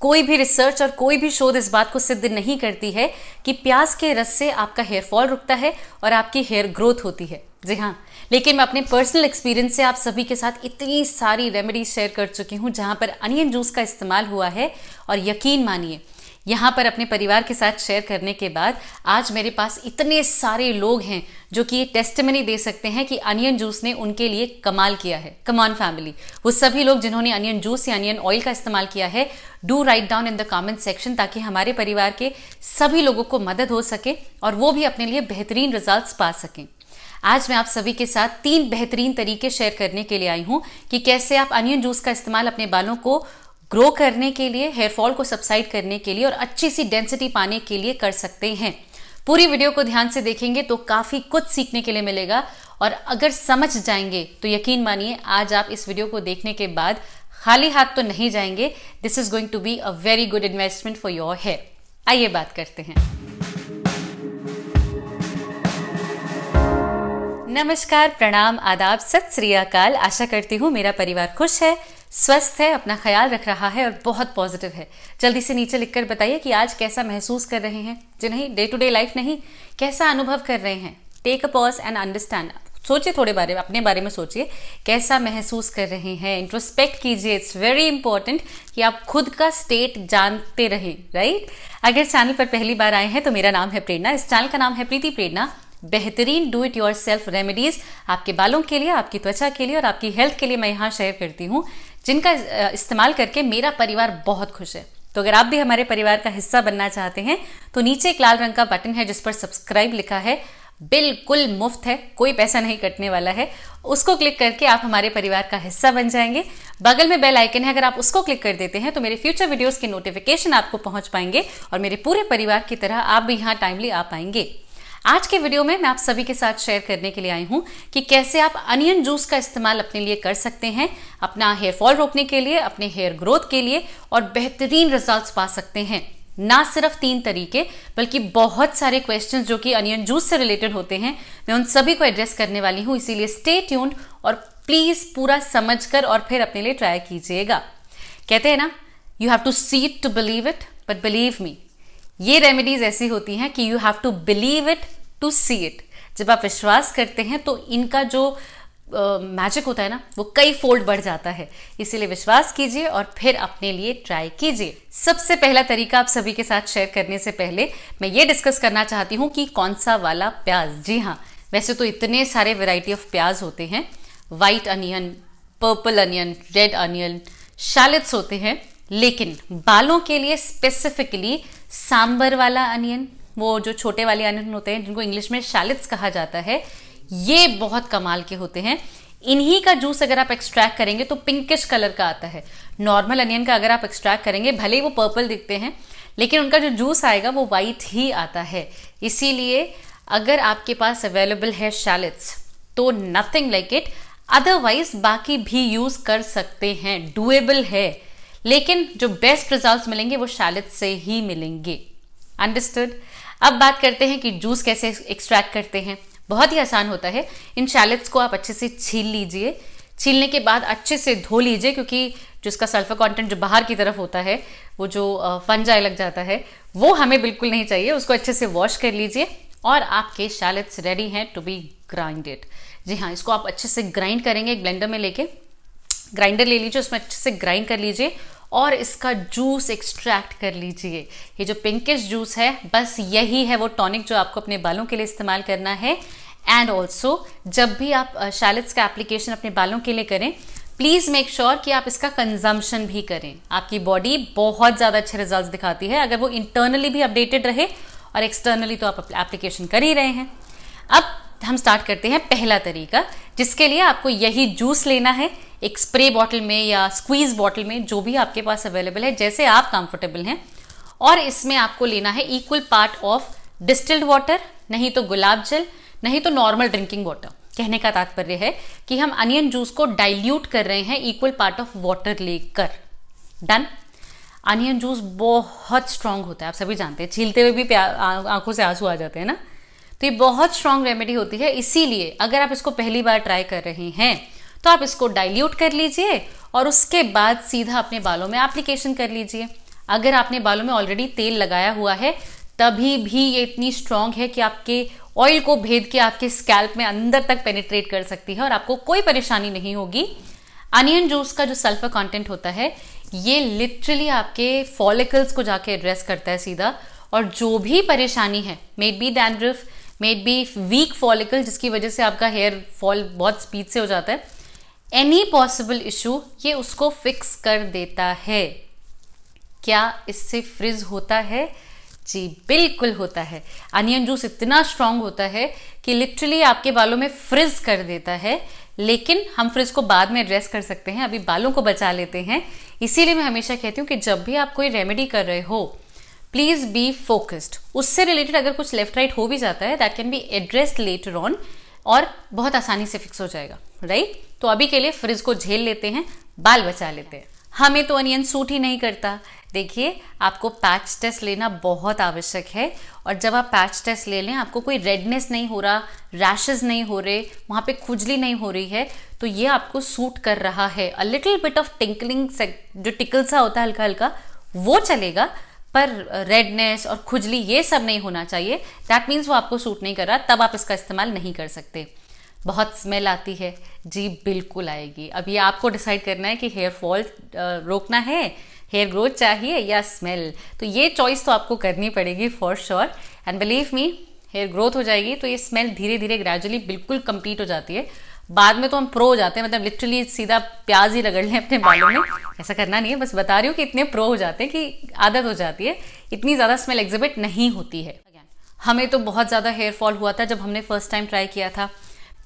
कोई भी रिसर्च और कोई भी शोध इस बात को सिद्ध नहीं करती है कि प्याज के रस से आपका हेयर फॉल रुकता है और आपकी हेयर ग्रोथ होती है जी हाँ लेकिन मैं अपने पर्सनल एक्सपीरियंस से आप सभी के साथ इतनी सारी रेमेडीज शेयर कर चुकी हूँ जहाँ पर अनियन जूस का इस्तेमाल हुआ है और यकीन मानिए यहाँ पर अपने परिवार के साथ शेयर करने के बाद आज मेरे पास इतने सारे लोग हैं जो कि ये टेस्टमनी दे सकते हैं कि अनियन जूस ने उनके लिए कमाल किया है कमॉन फैमिली वो सभी लोग जिन्होंने अनियन जूस या अनियन ऑयल का इस्तेमाल किया है do write down in the comment section ताकि हमारे परिवार के सभी लोगों को मदद हो सके और वो भी अपने लिए बेहतरीन रिजल्ट पा सकें आज मैं आप सभी के साथ तीन बेहतरीन तरीके शेयर करने के लिए आई हूँ कि कैसे आप अनियन जूस का इस्तेमाल अपने बालों को ग्रो करने के लिए हेयर फॉल को सब्साइड करने के लिए और अच्छी सी डेंसिटी पाने के लिए कर सकते हैं पूरी वीडियो को ध्यान से देखेंगे तो काफ़ी कुछ सीखने के लिए मिलेगा और अगर समझ जाएंगे तो यकीन मानिए आज आप इस वीडियो को देखने के बाद खाली हाथ तो नहीं जाएंगे this is going to be a very good investment for your hair आइए बात करते हैं नमस्कार प्रणाम आदाब सत श्री अकाल आशा करती हूँ मेरा परिवार खुश है स्वस्थ है अपना ख्याल रख रहा है और बहुत पॉजिटिव है जल्दी से नीचे लिखकर बताइए कि आज कैसा महसूस कर रहे हैं जो नहीं डे टू डे लाइफ नहीं कैसा अनुभव कर रहे हैं take a pause and understand सोचिए थोड़े बारे में अपने बारे में सोचिए कैसा महसूस कर रहे हैं इंट्रोस्पेक्ट कीजिए इट्स वेरी इंपॉर्टेंट कि आप खुद का स्टेट जानते रहें राइट अगर चैनल पर पहली बार आए हैं तो मेरा नाम है प्रेरणा इस चैनल का नाम है प्रीति प्रेरणा बेहतरीन do it yourself remedies आपके बालों के लिए आपकी त्वचा के लिए और आपकी हेल्थ के लिए मैं यहाँ शेयर करती हूँ जिनका इस्तेमाल करके मेरा परिवार बहुत खुश है तो अगर आप भी हमारे परिवार का हिस्सा बनना चाहते हैं तो नीचे एक लाल रंग का बटन है जिस पर सब्सक्राइब लिखा है बिल्कुल मुफ्त है कोई पैसा नहीं कटने वाला है उसको क्लिक करके आप हमारे परिवार का हिस्सा बन जाएंगे बगल में बेल आइकन है अगर आप उसको क्लिक कर देते हैं तो मेरे फ्यूचर वीडियोस के नोटिफिकेशन आपको पहुंच पाएंगे और मेरे पूरे परिवार की तरह आप भी यहाँ टाइमली आ पाएंगे आज के वीडियो में मैं आप सभी के साथ शेयर करने के लिए आई हूं कि कैसे आप अनियन जूस का इस्तेमाल अपने लिए कर सकते हैं अपना हेयर फॉल रोकने के लिए अपने हेयर ग्रोथ के लिए और बेहतरीन रिजल्ट पा सकते हैं ना सिर्फ तीन तरीके बल्कि बहुत सारे क्वेश्चंस जो कि अनियन जूस से रिलेटेड होते हैं मैं उन सभी को एड्रेस करने वाली हूँ इसीलिए स्टे ट्यून्ड और प्लीज़ पूरा समझकर और फिर अपने लिए ट्राई कीजिएगा कहते हैं ना you have to see it to believe it but believe me ये रेमेडीज ऐसी होती हैं कि you have to believe it to see it जब आप विश्वास करते हैं तो इनका जो मैजिक uh, होता है ना वो कई फोल्ड बढ़ जाता है इसीलिए विश्वास कीजिए और फिर अपने लिए ट्राई कीजिए सबसे पहला तरीका आप सभी के साथ शेयर करने से पहले मैं ये डिस्कस करना चाहती हूँ कि कौन सा वाला प्याज जी हाँ वैसे तो इतने सारे वेराइटी ऑफ प्याज होते हैं white onion purple onion red onion shallots होते हैं लेकिन बालों के लिए स्पेसिफिकली सांबर वाला अनियन वो जो छोटे वाले अनियन होते हैं जिनको इंग्लिश में शालिट्स कहा जाता है ये बहुत कमाल के होते हैं इन्हीं का जूस अगर आप एक्सट्रैक्ट करेंगे तो पिंकिश कलर का आता है नॉर्मल अनियन का अगर आप एक्सट्रैक्ट करेंगे भले ही वो पर्पल दिखते हैं लेकिन उनका जो जूस आएगा वो वाइट ही आता है इसीलिए अगर आपके पास अवेलेबल है शैलेट्स तो नथिंग लाइक इट अदरवाइज बाकी भी यूज़ कर सकते हैं डुएबल है लेकिन जो बेस्ट रिजल्ट्स मिलेंगे वो शैलेट से ही मिलेंगे अंडरस्टूड अब बात करते हैं कि जूस कैसे एक्सट्रैक्ट करते हैं बहुत ही आसान होता है इन शैलेट्स को आप अच्छे से छील लीजिए छीलने के बाद अच्छे से धो लीजिए क्योंकि जो इसका सल्फर कंटेंट जो बाहर की तरफ होता है वो जो फंजाई लग जाता है वो हमें बिल्कुल नहीं चाहिए उसको अच्छे से वॉश कर लीजिए और आपके शैलेट्स रेडी हैं टू बी ग्राइंडेड जी हाँ इसको आप अच्छे से ग्राइंड करेंगे एक ब्लेंडर में लेके ग्राइंडर ले लीजिए उसमें अच्छे से ग्राइंड कर लीजिए और इसका जूस एक्सट्रैक्ट कर लीजिए ये जो पिंकिश जूस है बस यही है वो टॉनिक जो आपको अपने बालों के लिए इस्तेमाल करना है एंड ऑल्सो जब भी आप शैलिट्स का एप्लीकेशन अपने बालों के लिए करें प्लीज़ मेक श्योर कि आप इसका कंजम्पशन भी करें आपकी बॉडी बहुत ज़्यादा अच्छे रिजल्ट दिखाती है अगर वो इंटरनली भी अपडेटेड रहे और एक्सटर्नली तो आप एप्लीकेशन कर ही रहे हैं अब हम स्टार्ट करते हैं पहला तरीका जिसके लिए आपको यही जूस लेना है एक स्प्रे बॉटल में या स्क्वीज बॉटल में जो भी आपके पास अवेलेबल है जैसे आप कंफर्टेबल हैं और इसमें आपको लेना है equal part of distilled water नहीं तो गुलाब जल नहीं तो नॉर्मल ड्रिंकिंग वाटर कहने का तात्पर्य है कि हम अनियन जूस को डाइल्यूट कर रहे हैं इक्वल पार्ट ऑफ वाटर लेकर डन अनियन जूस बहुत स्ट्रांग होता है आप सभी जानते हैं छीलते हुए भी आंखों से आंसू आ जाते हैं ना तो ये बहुत स्ट्रांग रेमेडी होती है इसीलिए अगर आप इसको पहली बार ट्राई कर रहे हैं तो आप इसको डाइल्यूट कर लीजिए और उसके बाद सीधा अपने बालों में एप्लीकेशन कर लीजिए अगर आपने बालों में ऑलरेडी तेल लगाया हुआ है तभी भी ये इतनी स्ट्रांग है कि आपके ऑयल को भेद के आपके स्कैल्प में अंदर तक पेनिट्रेट कर सकती है और आपको कोई परेशानी नहीं होगी अनियन जूस का जो सल्फर कंटेंट होता है ये लिटरली आपके फॉलिकल्स को जाके एड्रेस करता है सीधा और जो भी परेशानी है maybe dandruff maybe weak follicle जिसकी वजह से आपका हेयर फॉल बहुत स्पीड से हो जाता है एनी पॉसिबल इशू ये उसको फिक्स कर देता है क्या इससे फ्रिज होता है जी बिल्कुल होता है अनियन जूस इतना स्ट्रांग होता है कि लिटरली आपके बालों में फ्रिज कर देता है लेकिन हम फ्रिज को बाद में एड्रेस कर सकते हैं अभी बालों को बचा लेते हैं इसीलिए मैं हमेशा कहती हूँ कि जब भी आप कोई रेमेडी कर रहे हो प्लीज बी फोकस्ड उससे रिलेटेड अगर कुछ लेफ्ट राइट हो भी जाता है that can be addressed later on और बहुत आसानी से फिक्स हो जाएगा राइट right? तो अभी के लिए फ्रिज को झेल लेते हैं बाल बचा लेते हैं हमें तो अनियन सूट ही नहीं करता देखिए आपको पैच टेस्ट लेना बहुत आवश्यक है और जब आप पैच टेस्ट ले लें आपको कोई रेडनेस नहीं हो रहा रैशेज नहीं हो रहे वहाँ पे खुजली नहीं हो रही है तो ये आपको सूट कर रहा है a little bit of tinkling जो टिकल सा होता है हल्का हल्का वो चलेगा पर रेडनेस और खुजली ये सब नहीं होना चाहिए दैट मीन्स वो आपको सूट नहीं कर रहा तब आप इसका इस्तेमाल नहीं कर सकते बहुत स्मेल आती है जी बिल्कुल आएगी अब ये आपको डिसाइड करना है कि हेयर फॉल रोकना है हेयर ग्रोथ चाहिए या स्मेल तो ये चॉइस तो आपको करनी पड़ेगी for sure and believe me hair growth हो जाएगी तो ये स्मेल धीरे धीरे ग्रेजुअली बिल्कुल कंप्लीट हो जाती है बाद में तो हम प्रो हो जाते हैं मतलब लिटरली सीधा प्याज ही रगड़ लें अपने बालों में ऐसा करना नहीं है बस बता रही हूँ कि इतने प्रो हो जाते हैं कि आदत हो जाती है इतनी ज़्यादा स्मेल एग्जिबिट नहीं होती है हमें तो बहुत ज़्यादा हेयर फॉल हुआ था जब हमने फर्स्ट टाइम ट्राई किया था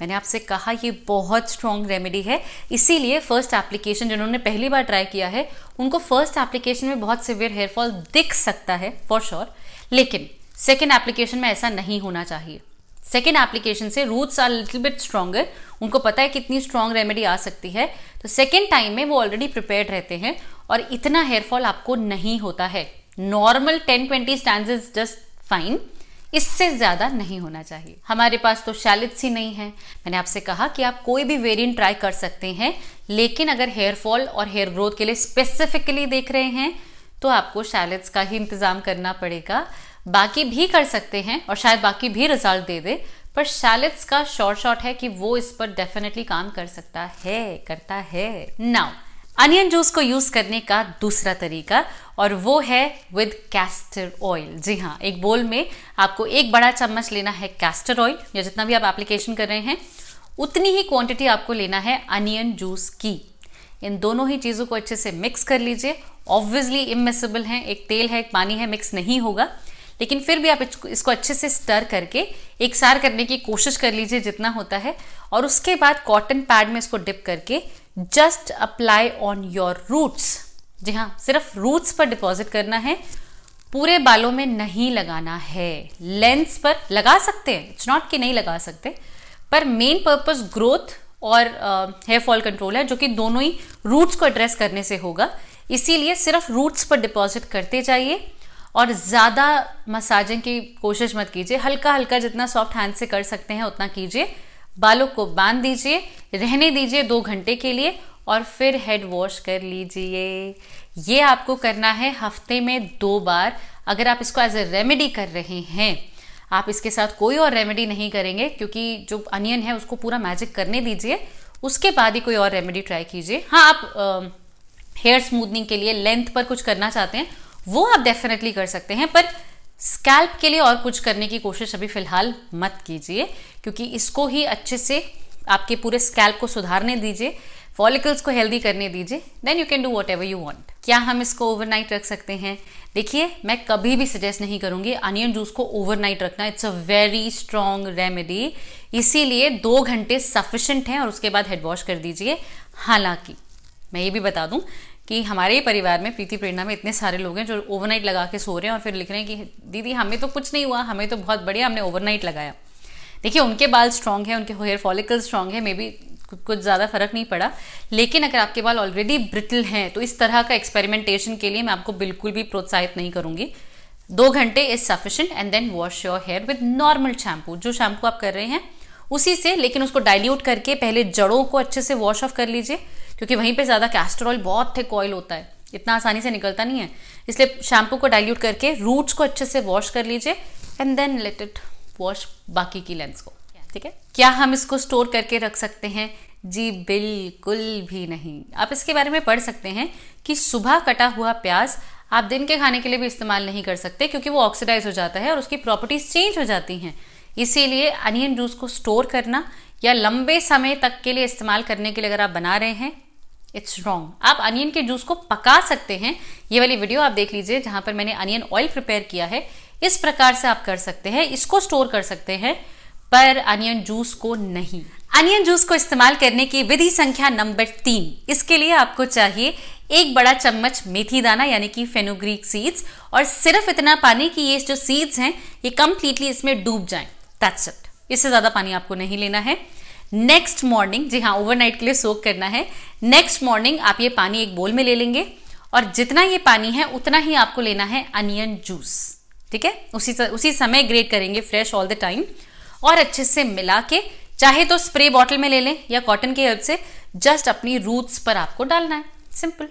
मैंने आपसे कहा ये बहुत स्ट्रॉन्ग रेमेडी है इसीलिए फर्स्ट एप्लीकेशन जिन्होंने पहली बार ट्राई किया है उनको फर्स्ट एप्लीकेशन में बहुत सिवियर हेयर फॉल दिख सकता है फॉर श्योर लेकिन सेकेंड एप्लीकेशन में ऐसा नहीं होना चाहिए सेकेंड एप्लीकेशन से roots are little bit stronger उनको पता है कितनी स्ट्रॉन्ग रेमेडी आ सकती है तो सेकेंड टाइम में वो ऑलरेडी प्रिपेयर रहते हैं और इतना हेयरफॉल आपको नहीं होता है normal ten twenty stand is just fine इससे ज़्यादा नहीं होना चाहिए हमारे पास तो शैलिथ ही नहीं है मैंने आपसे कहा कि आप कोई भी वेरिएंट ट्राई कर सकते हैं लेकिन अगर हेयर फॉल और हेयर ग्रोथ के लिए स्पेसिफिकली देख रहे हैं तो आपको शैलिट्स का ही इंतज़ाम करना पड़ेगा बाकी भी कर सकते हैं और शायद बाकी भी रिजल्ट दे दे पर शैलिट्स का शॉर्ट शॉर्ट है कि वो इस पर डेफिनेटली काम कर सकता है करता है नाउ अनियन जूस को यूज करने का दूसरा तरीका और वो है विद कैस्टर ऑयल जी हाँ एक बोल में आपको एक बड़ा चम्मच लेना है कैस्टर ऑयल या जितना भी आप एप्लीकेशन कर रहे हैं उतनी ही क्वांटिटी आपको लेना है अनियन जूस की इन दोनों ही चीज़ों को अच्छे से मिक्स कर लीजिए ऑब्वियसली इमेसिबल है एक तेल है एक पानी है मिक्स नहीं होगा लेकिन फिर भी आप इसको अच्छे से स्टर करके एक सार करने की कोशिश कर लीजिए जितना होता है और उसके बाद कॉटन पैड में इसको डिप करके just apply on your roots जी हाँ सिर्फ रूट्स पर डिपॉजिट करना है पूरे बालों में नहीं लगाना है लेंस पर लगा सकते हैं इट्स नॉट कि नहीं लगा सकते पर मेन पर्पज ग्रोथ और हेयर फॉल कंट्रोल है जो कि दोनों ही रूट्स को एड्रेस करने से होगा इसीलिए सिर्फ रूट्स पर डिपॉजिट करते जाइए और ज़्यादा मसाजिंग की कोशिश मत कीजिए हल्का हल्का जितना सॉफ्ट हैंड से कर सकते हैं उतना कीजिए बालों को बांध दीजिए रहने दीजिए दो घंटे के लिए और फिर हेड वॉश कर लीजिए ये आपको करना है हफ्ते में दो बार अगर आप इसको एज ए रेमेडी कर रहे हैं आप इसके साथ कोई और रेमेडी नहीं करेंगे क्योंकि जो अनियन है उसको पूरा मैजिक करने दीजिए उसके बाद ही कोई और रेमेडी ट्राई कीजिए हाँ आप हेयर स्मूदनिंग के लिए लेंथ पर कुछ करना चाहते हैं वो आप डेफिनेटली कर सकते हैं पर स्कैल्प के लिए और कुछ करने की कोशिश अभी फ़िलहाल मत कीजिए क्योंकि इसको ही अच्छे से आपके पूरे स्कैल्प को सुधारने दीजिए फॉलिकल्स को हेल्दी करने दीजिए then you can do whatever you want क्या हम इसको ओवरनाइट रख सकते हैं देखिए मैं कभी भी सजेस्ट नहीं करूंगी अनियन जूस को ओवरनाइट रखना it's a very strong remedy इसीलिए दो घंटे सफिशेंट हैं और उसके बाद हेड वॉश कर दीजिए हालांकि मैं ये भी बता दूं कि हमारे परिवार में प्रीति प्रेरणा में इतने सारे लोग हैं जो ओवरनाइट लगा के सो रहे हैं और फिर लिख रहे हैं कि दीदी हमें तो कुछ नहीं हुआ हमें तो बहुत बढ़िया हमने ओवरनाइट लगाया देखिए उनके बाल स्ट्रांग है उनके हेयर फॉलिकल स्ट्रांग है मे बी कुछ ज़्यादा फर्क नहीं पड़ा लेकिन अगर आपके बाल ऑलरेडी ब्रिटल हैं तो इस तरह का एक्सपेरिमेंटेशन के लिए मैं आपको बिल्कुल भी प्रोत्साहित नहीं करूँगी दो घंटे is sufficient and then wash your hair with normal shampoo जो शैम्पू आप कर रहे हैं उसी से लेकिन उसको डाइल्यूट करके पहले जड़ों को अच्छे से वॉश ऑफ कर लीजिए क्योंकि वहीं पे ज़्यादा कैस्टर बहुत थिक ऑयल होता है इतना आसानी से निकलता नहीं है इसलिए शैम्पू को डाइल्यूट करके रूट्स को अच्छे से वॉश कर लीजिए and then let it wash बाकी की लेंस को ठीक है क्या हम इसको स्टोर करके रख सकते हैं जी बिल्कुल भी नहीं आप इसके बारे में पढ़ सकते हैं कि सुबह कटा हुआ प्याज आप दिन के खाने के लिए भी इस्तेमाल नहीं कर सकते क्योंकि वो ऑक्सीडाइज हो जाता है और उसकी प्रॉपर्टीज चेंज हो जाती हैं इसीलिए अनियन जूस को स्टोर करना या लंबे समय तक के लिए इस्तेमाल करने के लिए अगर आप बना रहे हैं इट्स रॉन्ग आप अनियन के जूस को पका सकते हैं ये वाली वीडियो आप देख लीजिए जहां पर मैंने अनियन ऑयल प्रिपेयर किया है इस प्रकार से आप कर सकते हैं इसको स्टोर कर सकते हैं पर अनियन जूस को नहीं अनियन जूस को इस्तेमाल करने की विधि संख्या नंबर तीन इसके लिए आपको चाहिए एक बड़ा चम्मच मेथी दाना यानी कि फेनोग्रीक सीड्स और सिर्फ इतना पानी कि ये जो सीड्स हैं ये कंप्लीटली इसमें डूब जाएं दैट्स इट इससे ज़्यादा पानी आपको नहीं लेना है नेक्स्ट मॉर्निंग जी हाँ ओवरनाइट के लिए सोक करना है नेक्स्ट मॉर्निंग आप ये पानी एक बोल में ले लेंगे और जितना ये पानी है उतना ही आपको लेना है अनियन जूस ठीक है उसी उसी समय ग्रेट करेंगे फ्रेश ऑल द टाइम और अच्छे से मिला के चाहे तो स्प्रे बॉटल में ले लें या कॉटन के हेल्प से जस्ट अपनी रूट्स पर आपको डालना है सिंपल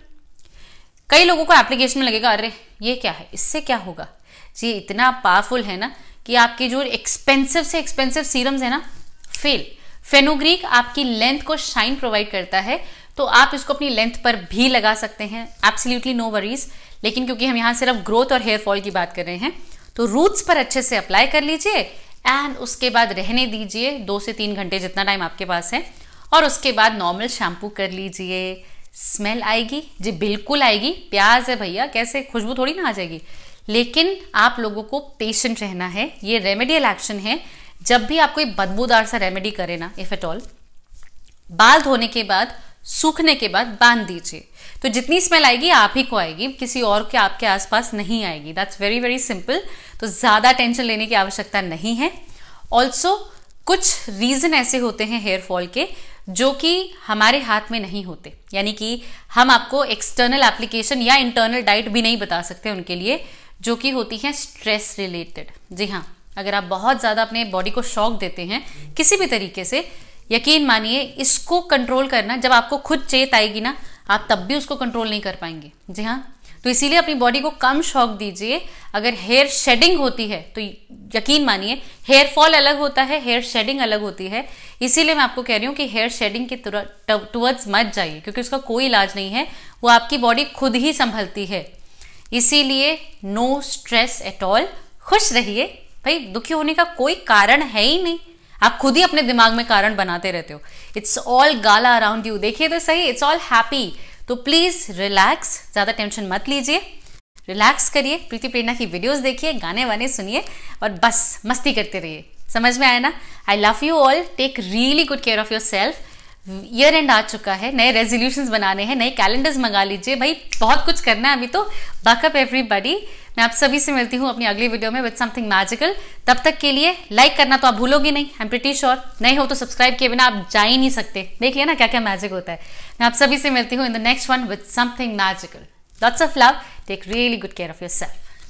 कई लोगों को एप्लीकेशन में लगेगा अरे ये क्या है इससे क्या होगा जी इतना पावरफुल है ना कि आपके जो एक्सपेंसिव से एक्सपेंसिव सीरम्स है ना फेल फेनोग्रीक आपकी लेंथ को शाइन प्रोवाइड करता है तो आप इसको अपनी लेंथ पर भी लगा सकते हैं एब्सोल्युटली नो वरीज लेकिन क्योंकि हम यहाँ सिर्फ ग्रोथ और हेयर फॉल की बात कर रहे हैं तो रूट्स पर अच्छे से अप्लाई कर लीजिए एंड उसके बाद रहने दीजिए दो से तीन घंटे जितना टाइम आपके पास है और उसके बाद नॉर्मल शैम्पू कर लीजिए स्मेल आएगी जी बिल्कुल आएगी प्याज है भैया कैसे खुशबू थोड़ी ना आ जाएगी लेकिन आप लोगों को पेशेंट रहना है ये रेमेडियल एक्शन है जब भी आप कोई बदबूदार सा रेमेडी करें ना इफ एट ऑल बाल धोने के बाद सूखने के बाद बांध दीजिए तो जितनी स्मेल आएगी आप ही को आएगी किसी और के आपके आसपास नहीं आएगी दैट्स वेरी वेरी सिंपल तो ज़्यादा टेंशन लेने की आवश्यकता नहीं है ऑल्सो कुछ रीज़न ऐसे होते हैं हेयर फॉल के जो कि हमारे हाथ में नहीं होते यानी कि हम आपको एक्सटर्नल एप्लीकेशन या इंटरनल डाइट भी नहीं बता सकते उनके लिए जो कि होती है स्ट्रेस रिलेटेड जी हाँ अगर आप बहुत ज़्यादा अपने बॉडी को शौक देते हैं किसी भी तरीके से यकीन मानिए इसको कंट्रोल करना जब आपको खुद चेत आएगी ना आप तब भी उसको कंट्रोल नहीं कर पाएंगे जी हाँ तो इसीलिए अपनी बॉडी को कम शौक दीजिए अगर हेयर शेडिंग होती है तो यकीन मानिए हेयर फॉल अलग होता है हेयर शेडिंग अलग होती है इसीलिए मैं आपको कह रही हूँ कि हेयर शेडिंग के टूवर्ड्स मत जाइए क्योंकि उसका कोई इलाज नहीं है वो आपकी बॉडी खुद ही संभलती है इसीलिए नो स्ट्रेस एट ऑल खुश रहिए भाई दुखी होने का कोई कारण है ही नहीं आप खुद ही अपने दिमाग में कारण बनाते रहते हो it's all gala around you देखिए तो सही इट्स ऑल हैप्पी तो प्लीज रिलैक्स ज्यादा टेंशन मत लीजिए रिलैक्स करिए प्रीति प्रेरणा की वीडियोस देखिए गाने वाने सुनिए और बस मस्ती करते रहिए समझ में आया ना I love you all take really good care of yourself year end आ चुका है नए रेजोल्यूशन बनाने हैं नए कैलेंडर्स मंगा लीजिए भाई बहुत कुछ करना है अभी तो बैकअप एवरीबडी मैं आप सभी से मिलती हूँ अपनी अगली वीडियो में विद समथिंग मैजिकल तब तक के लिए लाइक करना तो आप भूलोगे नहीं आई एम प्रिटी श्योर नहीं हो तो सब्सक्राइब किए बिना आप जा ही नहीं सकते देख लिया ना क्या क्या मैजिक होता है मैं आप सभी से मिलती हूँ in the next one with something magical lots of love take really good care of your self